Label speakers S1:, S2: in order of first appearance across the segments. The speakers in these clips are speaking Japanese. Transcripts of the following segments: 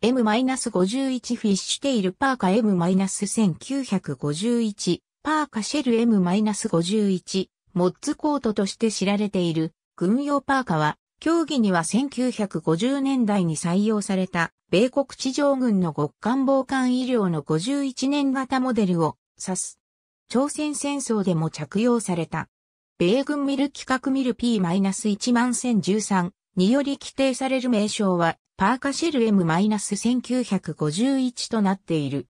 S1: M-51 フィッシュテイルパーカ M-1951
S2: パーカシェル M-51 モッツコートとして知られている軍用パーカは競技には1950年代に採用された米国地上軍の極寒防寒医療の51年型モデルを指す。朝鮮戦争でも着用された。米軍ミル規格ミル p 1 1 0 1 3により規定される名称は、パーカシェル M-1951 となっている。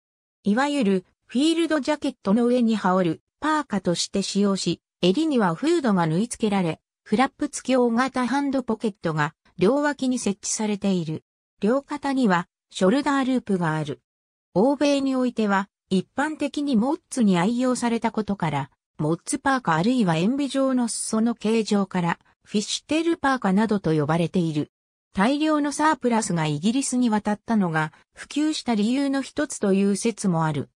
S2: いわゆる、フィールドジャケットの上に羽織る、パーカとして使用し、襟にはフードが縫い付けられ、フラップ付き大型ハンドポケットが、両脇に設置されている。両肩には、ショルダーループがある。欧米においては、一般的にモッツに愛用されたことから、モッツパーカあるいは塩ビ状の裾の形状から、フィッシュテールパーカなどと呼ばれている。大量のサープラスがイギリスに渡ったのが普及した理由の一つという説もある。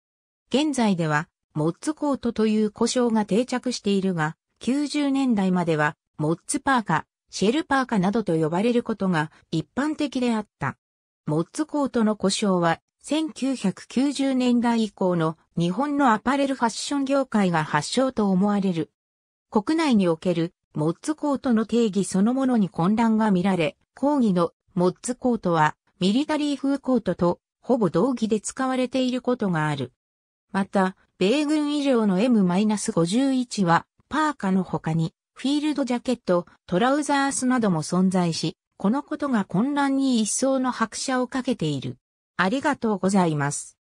S2: 現在では、モッツコートという故障が定着しているが、90年代までは、モッツパーカ、シェルパーカなどと呼ばれることが一般的であった。モッツコートの故障は、1990年代以降の日本のアパレルファッション業界が発祥と思われる。国内におけるモッツコートの定義そのものに混乱が見られ、抗議のモッツコートはミリタリー風コートとほぼ同義で使われていることがある。また、米軍以上の M-51 はパーカの他にフィールドジャケット、トラウザースなども存在し、このことが混乱に一層の拍車をかけ
S1: ている。ありがとうございます。